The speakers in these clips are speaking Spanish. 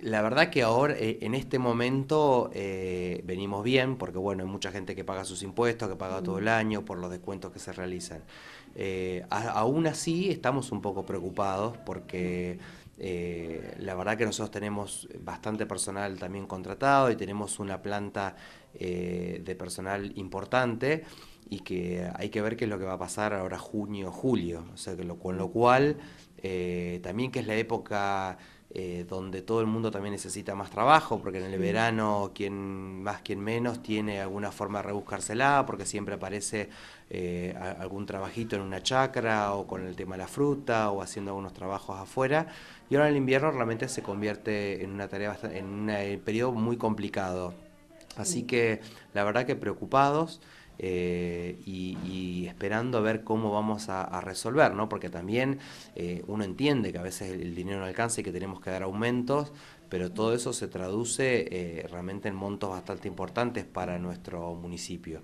La verdad que ahora, eh, en este momento, eh, venimos bien, porque bueno, hay mucha gente que paga sus impuestos, que paga todo mm. el año por los descuentos que se realizan. Eh, aún así, estamos un poco preocupados porque la verdad que nosotros tenemos bastante personal también contratado y tenemos una planta de personal importante y que hay que ver qué es lo que va a pasar ahora junio, julio, o sea, con lo cual eh, también que es la época eh, donde todo el mundo también necesita más trabajo, porque en el verano quien más, quien menos tiene alguna forma de rebuscársela, porque siempre aparece eh, algún trabajito en una chacra o con el tema de la fruta o haciendo algunos trabajos afuera. Y ahora el invierno realmente se convierte en una tarea, en un periodo muy complicado. Así que la verdad que preocupados. Eh, y, esperando a ver cómo vamos a, resolver, ¿no? Porque también eh, uno entiende que a veces el, dinero no alcanza y que tenemos que dar aumentos, pero todo eso se traduce eh, realmente en montos bastante importantes para nuestro municipio.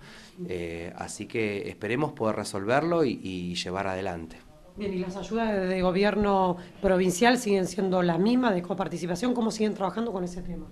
así que esperemos poder resolverlo y, llevar adelante. Bien, ¿y las ayudas de gobierno provincial siguen siendo las mismas de coparticipación? ¿Cómo siguen trabajando con ese tema?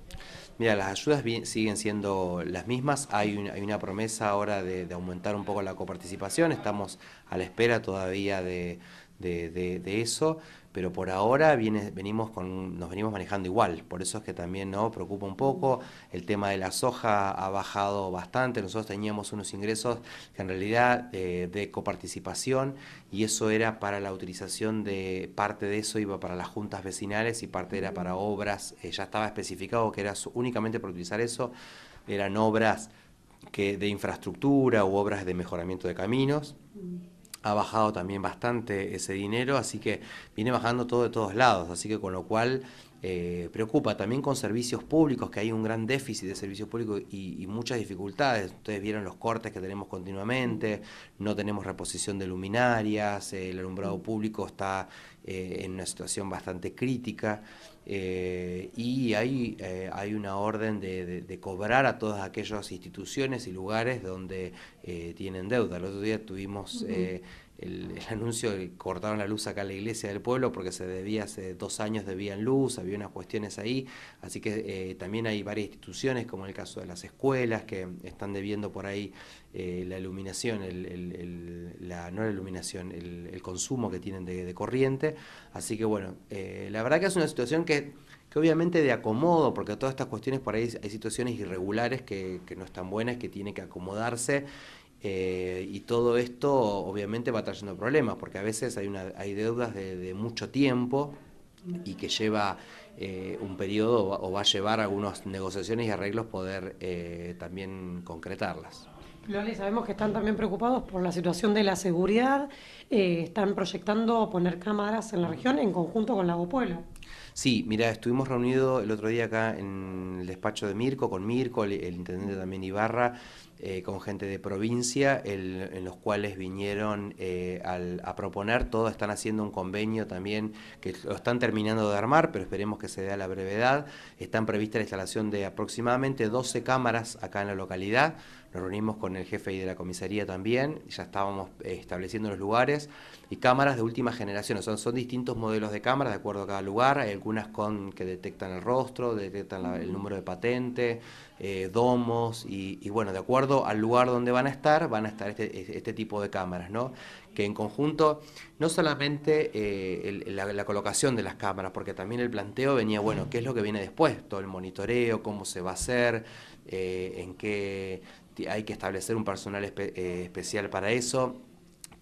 Mira, las ayudas siguen siendo las mismas. Hay, hay una promesa ahora de, aumentar un poco la coparticipación. Estamos a la espera todavía de, de, eso, pero por ahora viene, venimos con, nos venimos manejando igual, por eso es que también nos preocupa un poco, el tema de la soja ha bajado bastante, nosotros teníamos unos ingresos que en realidad eh, de coparticipación y eso era para la utilización de parte de eso iba para las juntas vecinales y parte era para obras, eh, ya estaba especificado que era únicamente para utilizar eso, eran obras que de infraestructura u obras de mejoramiento de caminos ha bajado también bastante ese dinero, así que viene bajando todo de todos lados, así que con lo cual eh, preocupa. También con servicios públicos, que hay un gran déficit de servicios públicos y, muchas dificultades. Ustedes vieron los cortes que tenemos continuamente, no tenemos reposición de luminarias, eh, el alumbrado mm. público está eh, en una situación bastante crítica. y hay, hay una orden de, cobrar a todas aquellas instituciones y lugares donde tienen deuda. El otro día tuvimos el, anuncio de que cortaron la luz acá en la iglesia del pueblo porque se debía, hace dos años debían luz, había unas cuestiones ahí, así que eh, también hay varias instituciones, como el caso de las escuelas, que están debiendo por ahí eh, la iluminación, el, la, no la iluminación, el, consumo que tienen de, corriente, así que bueno, eh, la verdad que es una situación que que obviamente de acomodo, porque todas estas cuestiones por ahí hay situaciones irregulares que, que no están buenas, que tiene que acomodarse eh, y todo esto obviamente va trayendo problemas, porque a veces hay, una, deudas de, mucho tiempo y que lleva eh, un periodo o va a llevar algunas negociaciones y arreglos poder eh, también concretarlas. Loli, sabemos que están también preocupados por la situación de la seguridad. están proyectando poner cámaras en la región en conjunto con Lago Pueblo. Sí, mira, estuvimos reunidos el otro día acá en el despacho de Mirko, con Mirko, el, intendente también Ibarra, eh, con gente de provincia, en los cuales vinieron eh, a proponer, todo, están haciendo un convenio también, que lo están terminando de armar, pero esperemos que se dé a la brevedad. Están prevista la instalación de aproximadamente 12 cámaras acá en la localidad. Nos reunimos con el jefe de la comisaría también, ya estábamos eh, estableciendo los lugares y cámaras de última generación, o son distintos modelos de cámaras de acuerdo a cada lugar algunas con que detectan el rostro, detectan el número de patente, eh, domos y, bueno, de acuerdo al lugar donde van a estar, van a estar este, este tipo de cámaras, ¿no? Que en conjunto, no solamente eh, la, colocación de las cámaras, porque también el planteo venía, bueno, ¿qué es lo que viene después? Todo el monitoreo, cómo se va a hacer, eh, en qué hay que establecer un personal especial para eso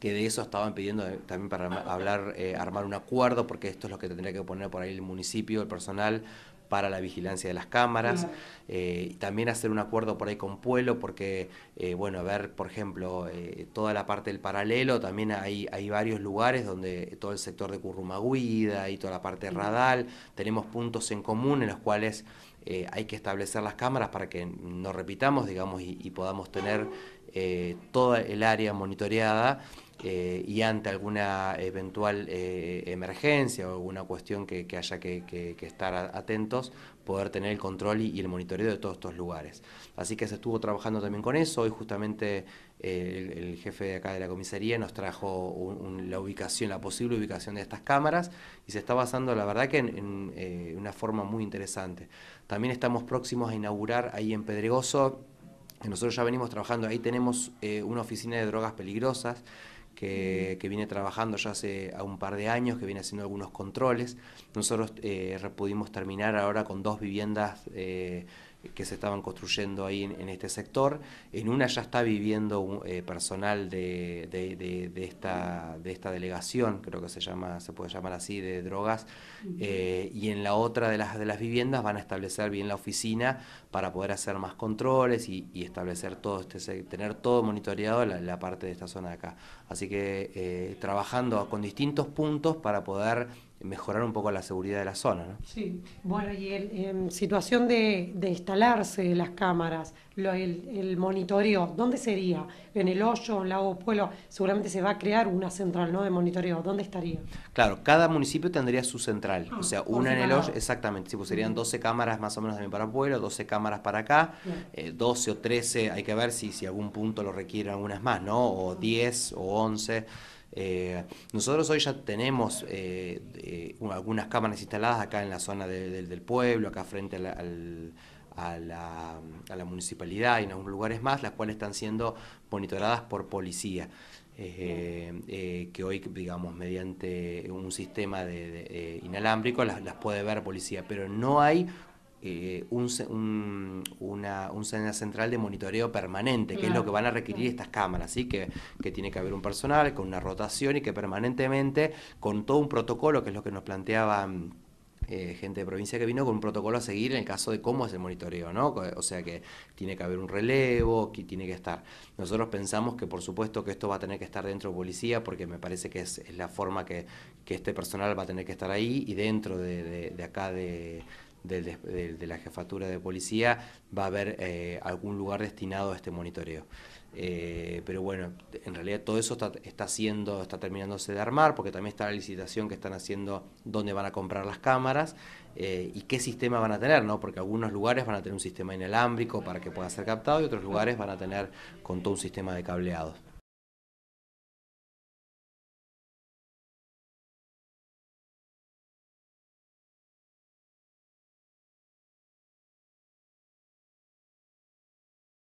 que de eso estaban pidiendo eh, también para hablar, eh, armar un acuerdo, porque esto es lo que tendría que poner por ahí el municipio, el personal, para la vigilancia de las cámaras, eh, y también hacer un acuerdo por ahí con Pueblo, porque, eh, bueno, ver, por ejemplo, toda la parte del paralelo, también hay, hay varios lugares donde todo el sector de Currumaguida y toda la parte de Radal, tenemos puntos en común en los cuales hay que establecer las cámaras para que no repitamos, digamos, y, y podamos tener toda el área monitoreada eh, y ante alguna eventual eh, emergencia o alguna cuestión que, haya que, estar atentos, poder tener el control y, el monitoreo de todos estos lugares. Así que se estuvo trabajando también con eso, hoy justamente eh, el, jefe de acá de la comisaría nos trajo la ubicación, la posible ubicación de estas cámaras y se está basando la verdad que en, en una forma muy interesante. También estamos próximos a inaugurar ahí en Pedregoso, nosotros ya venimos trabajando, ahí tenemos una oficina de drogas peligrosas, que, viene trabajando ya hace un par de años, que viene haciendo algunos controles. Nosotros eh, pudimos terminar ahora con dos viviendas eh, que se estaban construyendo ahí en, este sector. En una ya está viviendo eh, personal de, esta, de esta delegación, creo que se llama, se puede llamar así, de drogas, eh, y en la otra de las, de las viviendas van a establecer bien la oficina para poder hacer más controles y, establecer todo este, tener todo monitoreado la, la, parte de esta zona de acá. Así que eh, trabajando con distintos puntos para poder mejorar un poco la seguridad de la zona. ¿no? Sí, bueno, y en em, situación de, instalarse las cámaras, el, monitoreo, ¿dónde sería? ¿En el hoyo, en Lago Pueblo? Seguramente se va a crear una central de monitoreo, ¿dónde estaría? Claro, cada municipio tendría su central, ah, o sea, una en el hoyo, exactamente, Si pues serían 12 cámaras más o menos también para Pueblo, 12 cámaras para acá, 12 eh, o 13, hay que ver si, si algún punto lo requieren algunas más, ¿no? O 10 o 11. Eh, nosotros hoy ya tenemos eh, eh, algunas cámaras instaladas acá en la zona del pueblo, acá frente a la, municipalidad y en algunos lugares más, las cuales están siendo monitoradas por policía. Eh, que hoy, digamos, mediante un sistema de, inalámbrico las, las puede ver policía, pero no hay eh, un, un, una, central de monitoreo permanente, que es lo que van a requerir estas cámaras, ¿sí? que, que tiene que haber un personal con una rotación y que permanentemente, con todo un protocolo, que es lo que nos planteaba mm, eh, gente de provincia que vino con un protocolo a seguir en el caso de cómo es el monitoreo, ¿no? O sea que tiene que haber un relevo, que tiene que estar. Nosotros pensamos que por supuesto que esto va a tener que estar dentro de policía porque me parece que es, la forma que, este personal va a tener que estar ahí y dentro de acá de de, la jefatura de policía va a haber eh, algún lugar destinado a este monitoreo. Eh, pero bueno, en realidad todo eso está, haciendo, está terminándose de armar, porque también está la licitación que están haciendo dónde van a comprar las cámaras eh, y qué sistema van a tener, ¿no? Porque algunos lugares van a tener un sistema inalámbrico para que pueda ser captado y otros lugares van a tener con todo un sistema de cableados.